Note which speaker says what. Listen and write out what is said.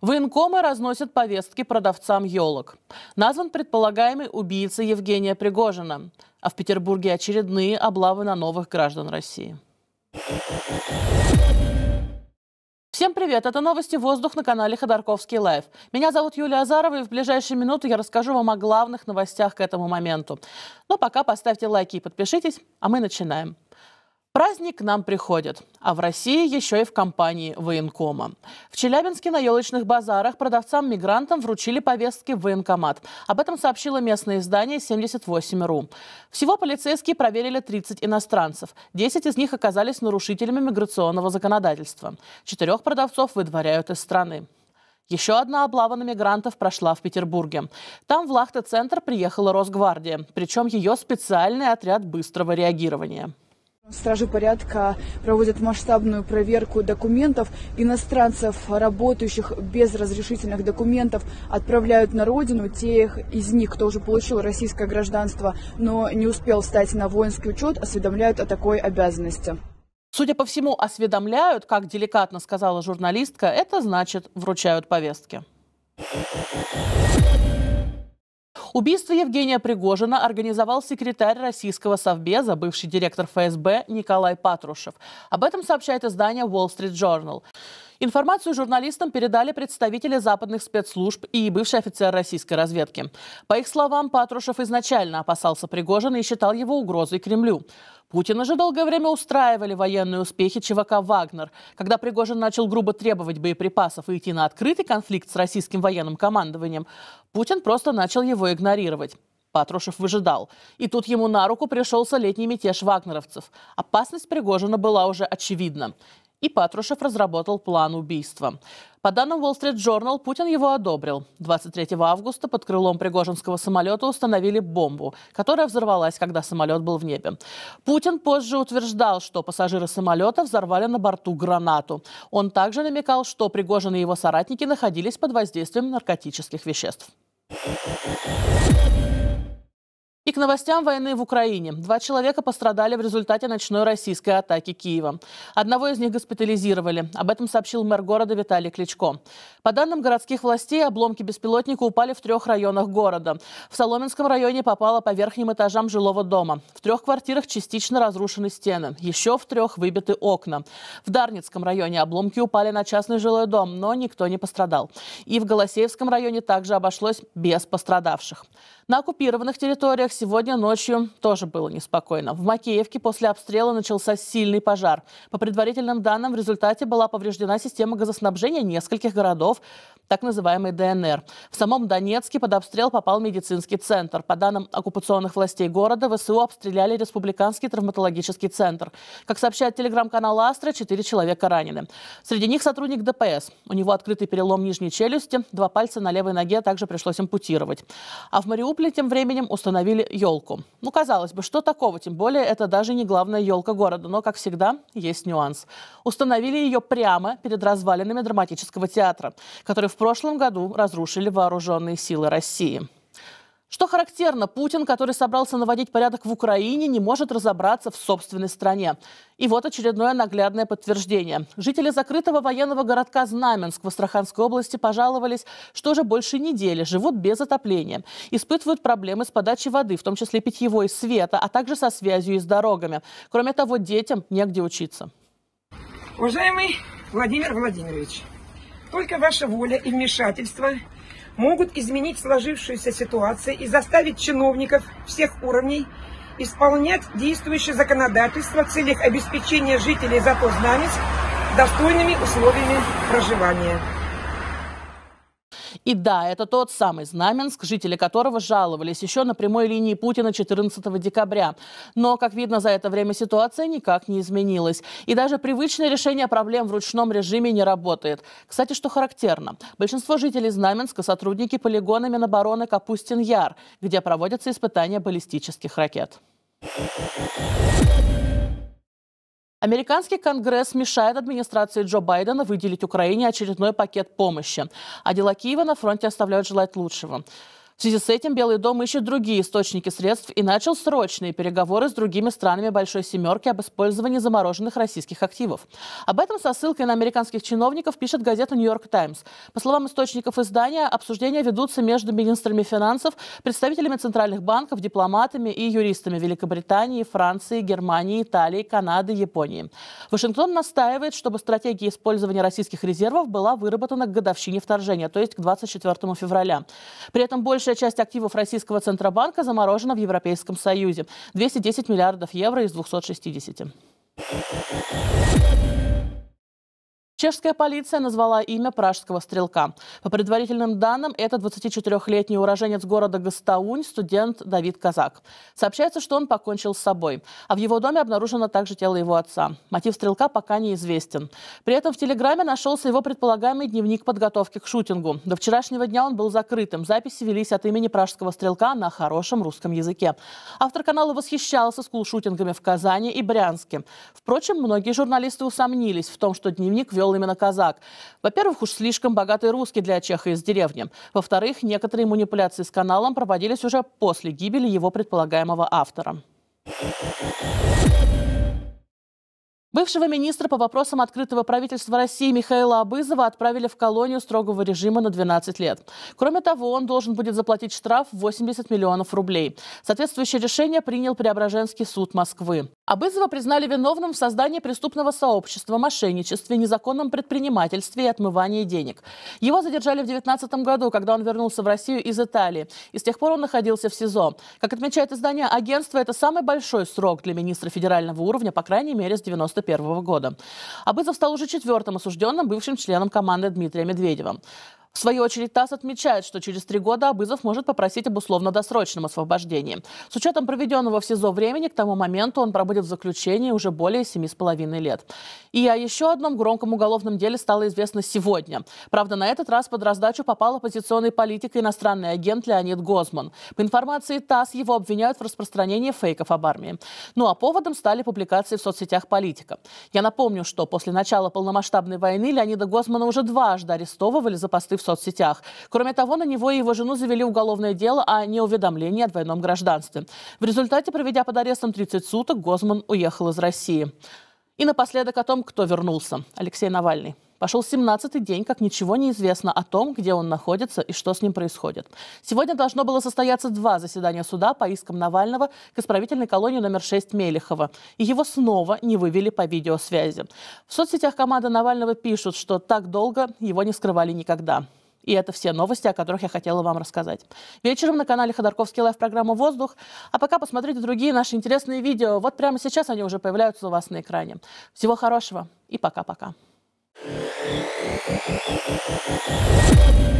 Speaker 1: Военкомы разносят повестки продавцам елок. Назван предполагаемый убийца Евгения Пригожина. А в Петербурге очередные облавы на новых граждан России. Всем привет! Это новости «Воздух» на канале Ходорковский Лайв. Меня зовут Юлия Азарова, и в ближайшие минуты я расскажу вам о главных новостях к этому моменту. Но ну, пока поставьте лайки и подпишитесь, а мы начинаем. Праздник к нам приходит, а в России еще и в компании военкома. В Челябинске на елочных базарах продавцам-мигрантам вручили повестки в военкомат. Об этом сообщило местное издание 78.ru. Всего полицейские проверили 30 иностранцев. 10 из них оказались нарушителями миграционного законодательства. Четырех продавцов выдворяют из страны. Еще одна облава на мигрантов прошла в Петербурге. Там в Лахта-центр приехала Росгвардия, причем ее специальный отряд быстрого реагирования. Стражи порядка проводят масштабную проверку документов. Иностранцев, работающих без разрешительных документов, отправляют на родину. Тех из них, кто уже получил российское гражданство, но не успел встать на воинский учет, осведомляют о такой обязанности. Судя по всему, осведомляют, как деликатно сказала журналистка, это значит вручают повестки. Убийство Евгения Пригожина организовал секретарь российского совбеза, бывший директор ФСБ Николай Патрушев. Об этом сообщает издание Wall Street Journal. Информацию журналистам передали представители западных спецслужб и бывший офицер российской разведки. По их словам, Патрушев изначально опасался Пригожина и считал его угрозой Кремлю. Путина же долгое время устраивали военные успехи ЧВК «Вагнер». Когда Пригожин начал грубо требовать боеприпасов и идти на открытый конфликт с российским военным командованием, Путин просто начал его игнорировать. Патрушев выжидал. И тут ему на руку пришелся летний мятеж вагнеровцев. Опасность Пригожина была уже очевидна и Патрушев разработал план убийства. По данным Wall Street Journal, Путин его одобрил. 23 августа под крылом пригожинского самолета установили бомбу, которая взорвалась, когда самолет был в небе. Путин позже утверждал, что пассажиры самолета взорвали на борту гранату. Он также намекал, что Пригожин и его соратники находились под воздействием наркотических веществ. И к новостям войны в Украине. Два человека пострадали в результате ночной российской атаки Киева. Одного из них госпитализировали. Об этом сообщил мэр города Виталий Кличко. По данным городских властей, обломки беспилотника упали в трех районах города. В Соломенском районе попало по верхним этажам жилого дома. В трех квартирах частично разрушены стены. Еще в трех выбиты окна. В Дарницком районе обломки упали на частный жилой дом, но никто не пострадал. И в Голосеевском районе также обошлось без пострадавших. На оккупированных территориях сегодня ночью тоже было неспокойно. В Макеевке после обстрела начался сильный пожар. По предварительным данным, в результате была повреждена система газоснабжения нескольких городов, так называемый ДНР. В самом Донецке под обстрел попал медицинский центр. По данным оккупационных властей города, ВСУ обстреляли Республиканский травматологический центр. Как сообщает телеграм-канал «Астра», четыре человека ранены. Среди них сотрудник ДПС. У него открытый перелом нижней челюсти, два пальца на левой ноге а также пришлось ампутировать. А в Мариуполе тем временем установили подарили елку. Ну, казалось бы, что такого, тем более это даже не главная елка города, но, как всегда, есть нюанс. Установили ее прямо перед развалинами драматического театра, который в прошлом году разрушили вооруженные силы России. Что характерно, Путин, который собрался наводить порядок в Украине, не может разобраться в собственной стране. И вот очередное наглядное подтверждение. Жители закрытого военного городка Знаменск в Астраханской области пожаловались, что уже больше недели живут без отопления, испытывают проблемы с подачей воды, в том числе питьевой, света, а также со связью и с дорогами. Кроме того, детям негде учиться. Уважаемый Владимир Владимирович, только ваша воля и вмешательство могут изменить сложившуюся ситуацию и заставить чиновников всех уровней исполнять действующее законодательство в целях обеспечения жителей Затознанец достойными условиями проживания. И да, это тот самый Знаменск, жители которого жаловались еще на прямой линии Путина 14 декабря. Но, как видно, за это время ситуация никак не изменилась. И даже привычное решение проблем в ручном режиме не работает. Кстати, что характерно, большинство жителей Знаменска – сотрудники полигона Минобороны Капустин-Яр, где проводятся испытания баллистических ракет. Американский конгресс мешает администрации Джо Байдена выделить Украине очередной пакет помощи, а дела Киева на фронте оставляют желать лучшего. В связи с этим Белый дом ищет другие источники средств и начал срочные переговоры с другими странами Большой Семерки об использовании замороженных российских активов. Об этом со ссылкой на американских чиновников пишет газета «Нью-Йорк Таймс». По словам источников издания, обсуждения ведутся между министрами финансов, представителями центральных банков, дипломатами и юристами Великобритании, Франции, Германии, Италии, Канады, Японии. Вашингтон настаивает, чтобы стратегия использования российских резервов была выработана к годовщине вторжения, то есть к 24 февраля. При этом больше Большая часть активов российского Центробанка заморожена в Европейском Союзе. 210 миллиардов евро из 260. Чешская полиция назвала имя пражского стрелка. По предварительным данным, это 24-летний уроженец города Гастаунь, студент Давид Казак. Сообщается, что он покончил с собой. А в его доме обнаружено также тело его отца. Мотив стрелка пока неизвестен. При этом в Телеграме нашелся его предполагаемый дневник подготовки к шутингу. До вчерашнего дня он был закрытым. Записи велись от имени пражского стрелка на хорошем русском языке. Автор канала восхищался скул шутингами в Казани и Брянске. Впрочем, многие журналисты усомнились в том, что дневник вел делал именно казак. Во-первых, уж слишком богатый русский для чеха из деревни. Во-вторых, некоторые манипуляции с каналом проводились уже после гибели его предполагаемого автора. Бывшего министра по вопросам открытого правительства России Михаила Абызова отправили в колонию строгого режима на 12 лет. Кроме того, он должен будет заплатить штраф в 80 миллионов рублей. Соответствующее решение принял Преображенский суд Москвы. Абызова признали виновным в создании преступного сообщества, мошенничестве, незаконном предпринимательстве и отмывании денег. Его задержали в 2019 году, когда он вернулся в Россию из Италии. И с тех пор он находился в СИЗО. Как отмечает издание агентства, это самый большой срок для министра федерального уровня, по крайней мере, с 1991 года. Абызов стал уже четвертым осужденным, бывшим членом команды Дмитрия Медведева. В свою очередь ТАСС отмечает, что через три года Абызов может попросить об условно-досрочном освобождении. С учетом проведенного в СИЗО времени, к тому моменту он пробудет в заключении уже более семи с половиной лет. И о еще одном громком уголовном деле стало известно сегодня. Правда, на этот раз под раздачу попал оппозиционный политик и иностранный агент Леонид Гозман. По информации ТАСС, его обвиняют в распространении фейков об армии. Ну а поводом стали публикации в соцсетях политика. Я напомню, что после начала полномасштабной войны Леонида Гозмана уже дважды арестовывали за посты в соцсетях. Кроме того, на него и его жену завели уголовное дело о неуведомлении о двойном гражданстве. В результате, проведя под арестом 30 суток, Гозман уехал из России. И напоследок о том, кто вернулся. Алексей Навальный. Пошел 17-й день, как ничего не известно о том, где он находится и что с ним происходит. Сегодня должно было состояться два заседания суда по искам Навального к исправительной колонии номер 6 Мелехова. И его снова не вывели по видеосвязи. В соцсетях команда Навального пишут, что так долго его не скрывали никогда. И это все новости, о которых я хотела вам рассказать. Вечером на канале Ходорковский лайв программа «Воздух». А пока посмотрите другие наши интересные видео. Вот прямо сейчас они уже появляются у вас на экране. Всего хорошего и пока-пока. Thank you.